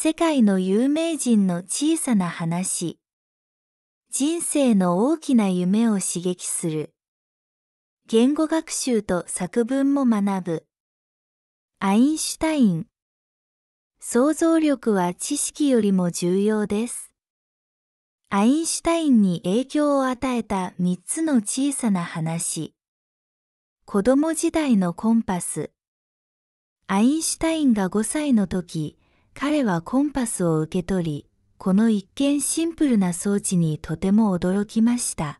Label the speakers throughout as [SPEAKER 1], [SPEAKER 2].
[SPEAKER 1] 世界の有名人の小さな話。人生の大きな夢を刺激する。言語学習と作文も学ぶ。アインシュタイン。想像力は知識よりも重要です。アインシュタインに影響を与えた3つの小さな話。子供時代のコンパス。アインシュタインが5歳の時、彼はコンパスを受け取り、この一見シンプルな装置にとても驚きました。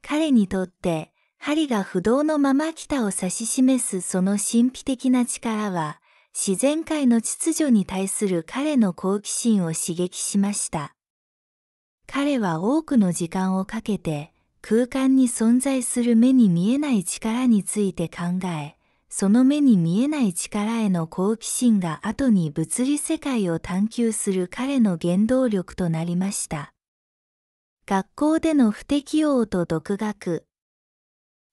[SPEAKER 1] 彼にとって、針が不動のまま北を指し示すその神秘的な力は、自然界の秩序に対する彼の好奇心を刺激しました。彼は多くの時間をかけて、空間に存在する目に見えない力について考え、その目に見えない力への好奇心が後に物理世界を探求する彼の原動力となりました。学校での不適応と独学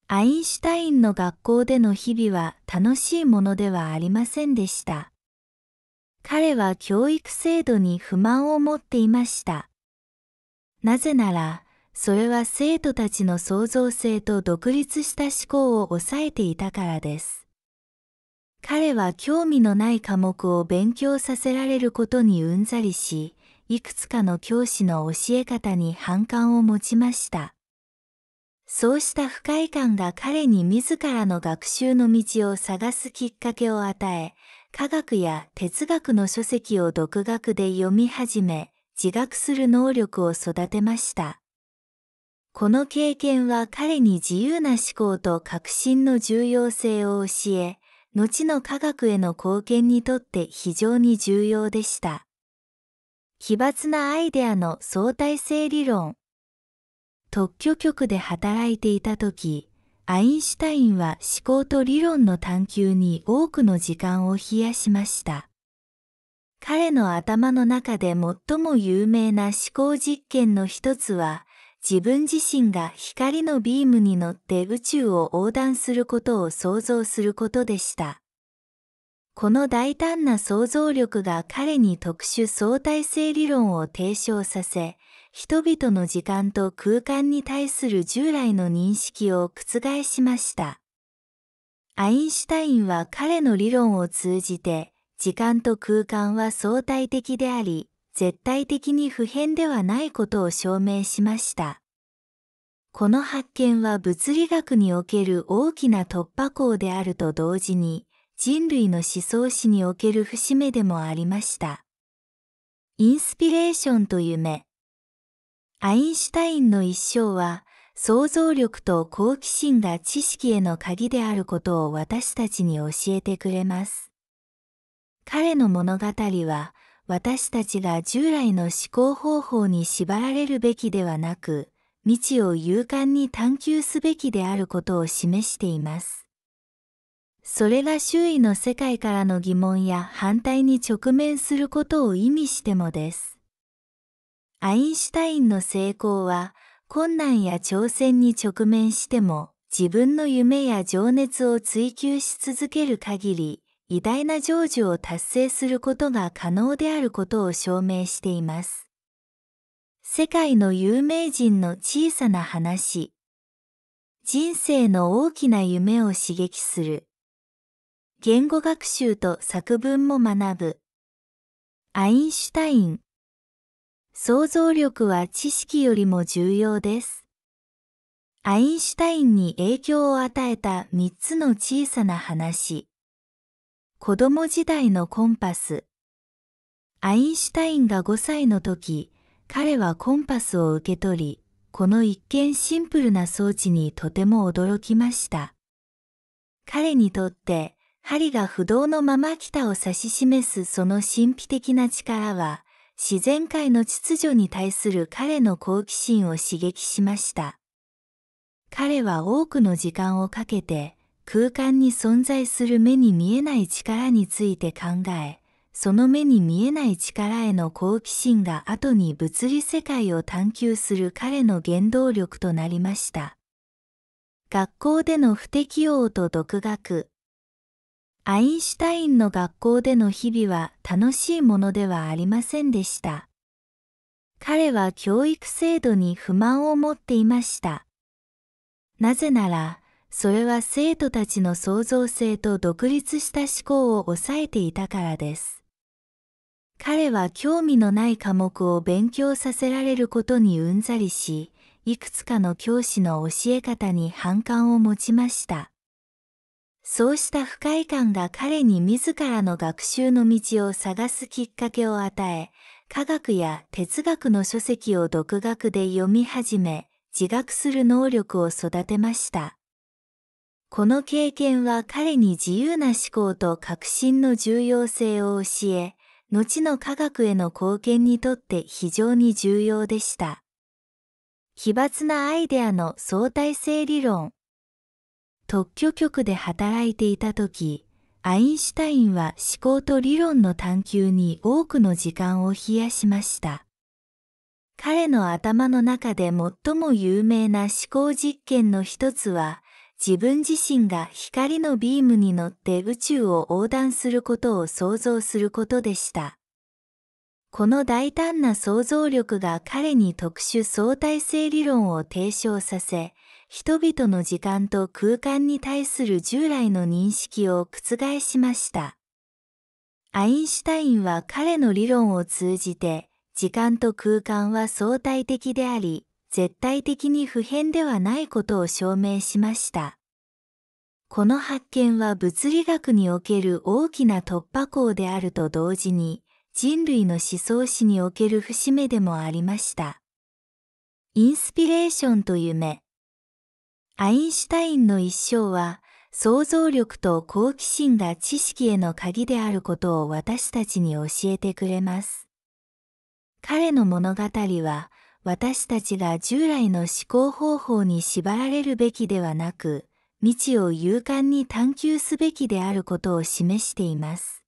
[SPEAKER 1] アインシュタインの学校での日々は楽しいものではありませんでした。彼は教育制度に不満を持っていました。なぜなら、それは生徒たちの創造性と独立した思考を抑えていたからです。彼は興味のない科目を勉強させられることにうんざりし、いくつかの教師の教え方に反感を持ちました。そうした不快感が彼に自らの学習の道を探すきっかけを与え、科学や哲学の書籍を独学で読み始め、自学する能力を育てました。この経験は彼に自由な思考と革新の重要性を教え、後の科学への貢献にとって非常に重要でした。奇抜なアイデアの相対性理論。特許局で働いていた時、アインシュタインは思考と理論の探求に多くの時間を費やしました。彼の頭の中で最も有名な思考実験の一つは、自分自身が光のビームに乗って宇宙を横断することを想像することでした。この大胆な想像力が彼に特殊相対性理論を提唱させ、人々の時間と空間に対する従来の認識を覆しました。アインシュタインは彼の理論を通じて、時間と空間は相対的であり、絶対的に普遍ではないことを証明しました。この発見は物理学における大きな突破口であると同時に、人類の思想史における節目でもありました。インスピレーションと夢。アインシュタインの一生は、想像力と好奇心が知識への鍵であることを私たちに教えてくれます。彼の物語は、私たちが従来の思考方法に縛られるべきではなく、未知を勇敢に探求すべきであることを示しています。それが周囲の世界からの疑問や反対に直面することを意味してもです。アインシュタインの成功は、困難や挑戦に直面しても、自分の夢や情熱を追求し続ける限り、偉大な成就を達成することが可能であることを証明しています。世界の有名人の小さな話。人生の大きな夢を刺激する。言語学習と作文も学ぶ。アインシュタイン。想像力は知識よりも重要です。アインシュタインに影響を与えた3つの小さな話。子供時代のコンパスアインシュタインが5歳の時、彼はコンパスを受け取り、この一見シンプルな装置にとても驚きました。彼にとって、針が不動のまま北を指し示すその神秘的な力は、自然界の秩序に対する彼の好奇心を刺激しました。彼は多くの時間をかけて、空間に存在する目に見えない力について考え、その目に見えない力への好奇心が後に物理世界を探求する彼の原動力となりました。学校での不適応と独学。アインシュタインの学校での日々は楽しいものではありませんでした。彼は教育制度に不満を持っていました。なぜならそれは生徒たちの創造性と独立した思考を抑えていたからです。彼は興味のない科目を勉強させられることにうんざりし、いくつかの教師の教え方に反感を持ちました。そうした不快感が彼に自らの学習の道を探すきっかけを与え、科学や哲学の書籍を独学で読み始め、自学する能力を育てました。この経験は彼に自由な思考と革新の重要性を教え、後の科学への貢献にとって非常に重要でした。奇抜なアイデアの相対性理論。特許局で働いていた時、アインシュタインは思考と理論の探求に多くの時間を費やしました。彼の頭の中で最も有名な思考実験の一つは、自分自身が光のビームに乗って宇宙を横断することを想像することでした。この大胆な想像力が彼に特殊相対性理論を提唱させ、人々の時間と空間に対する従来の認識を覆しました。アインシュタインは彼の理論を通じて、時間と空間は相対的であり、絶対的に普遍ではないことを証明しました。この発見は物理学における大きな突破口であると同時に、人類の思想史における節目でもありました。インスピレーションと夢。アインシュタインの一生は、想像力と好奇心が知識への鍵であることを私たちに教えてくれます。彼の物語は、私たちが従来の思考方法に縛られるべきではなく、未知を勇敢に探求すべきであることを示しています。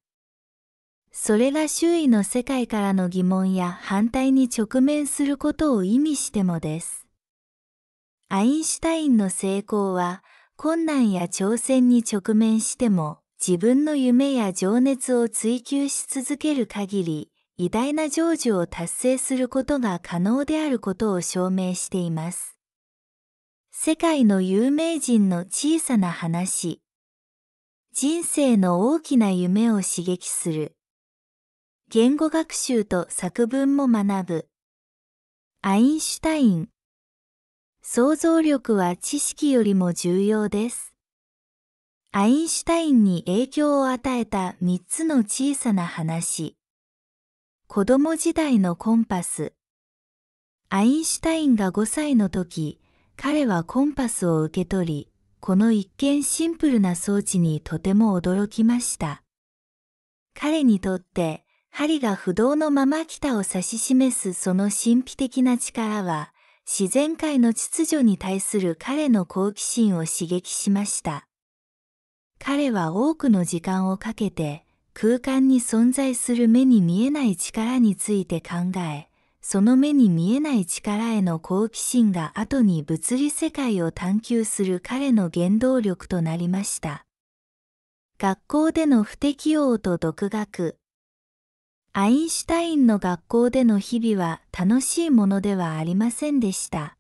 [SPEAKER 1] それが周囲の世界からの疑問や反対に直面することを意味してもです。アインシュタインの成功は、困難や挑戦に直面しても、自分の夢や情熱を追求し続ける限り、偉大な成就を達成することが可能であることを証明しています。世界の有名人の小さな話。人生の大きな夢を刺激する。言語学習と作文も学ぶ。アインシュタイン。想像力は知識よりも重要です。アインシュタインに影響を与えた3つの小さな話。子供時代のコンパスアインシュタインが5歳の時、彼はコンパスを受け取り、この一見シンプルな装置にとても驚きました。彼にとって、針が不動のまま北を指し示すその神秘的な力は、自然界の秩序に対する彼の好奇心を刺激しました。彼は多くの時間をかけて空間に存在する目に見えない力について考え、その目に見えない力への好奇心が後に物理世界を探求する彼の原動力となりました。学校での不適応と独学。アインシュタインの学校での日々は楽しいものではありませんでした。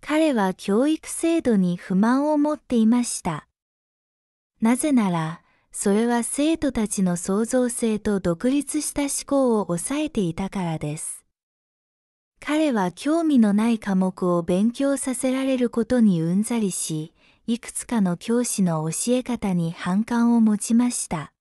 [SPEAKER 1] 彼は教育制度に不満を持っていました。なぜなら、それは生徒たちの創造性と独立した思考を抑えていたからです。彼は興味のない科目を勉強させられることにうんざりし、いくつかの教師の教え方に反感を持ちました。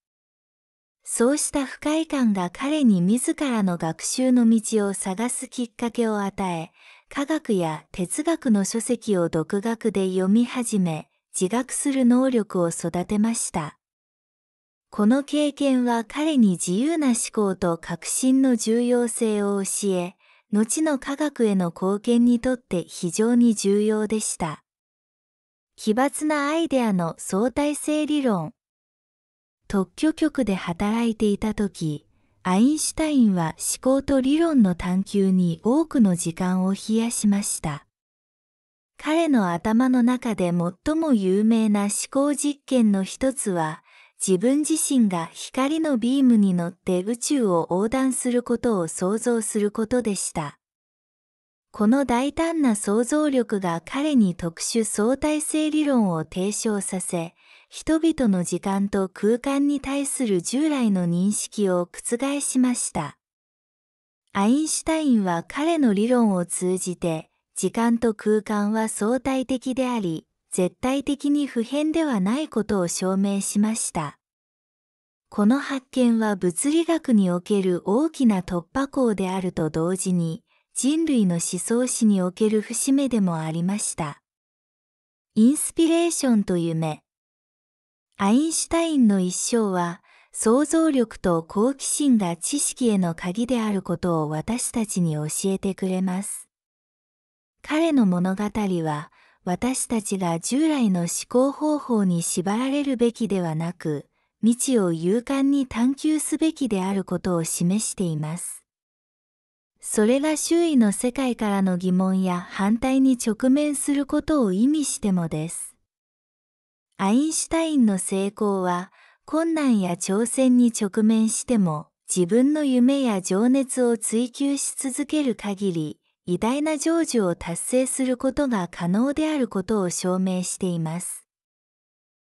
[SPEAKER 1] そうした不快感が彼に自らの学習の道を探すきっかけを与え、科学や哲学の書籍を独学で読み始め、自学する能力を育てました。この経験は彼に自由な思考と革新の重要性を教え、後の科学への貢献にとって非常に重要でした。奇抜なアイデアの相対性理論。特許局で働いていた時、アインシュタインは思考と理論の探求に多くの時間を費やしました。彼の頭の中で最も有名な思考実験の一つは、自分自身が光のビームに乗って宇宙を横断することを想像することでした。この大胆な想像力が彼に特殊相対性理論を提唱させ、人々の時間と空間に対する従来の認識を覆しました。アインシュタインは彼の理論を通じて、時間と空間は相対的であり、絶対的に普遍ではないことを証明しました。この発見は物理学における大きな突破口であると同時に、人類の思想史における節目でもありました。インスピレーションと夢。アインシュタインの一生は、想像力と好奇心が知識への鍵であることを私たちに教えてくれます。彼の物語は、私たちが従来の思考方法に縛られるべきではなく、未知を勇敢に探求すべきであることを示しています。それが周囲の世界からの疑問や反対に直面することを意味してもです。アインシュタインの成功は、困難や挑戦に直面しても、自分の夢や情熱を追求し続ける限り、偉大な成就を達成することが可能であることを証明しています。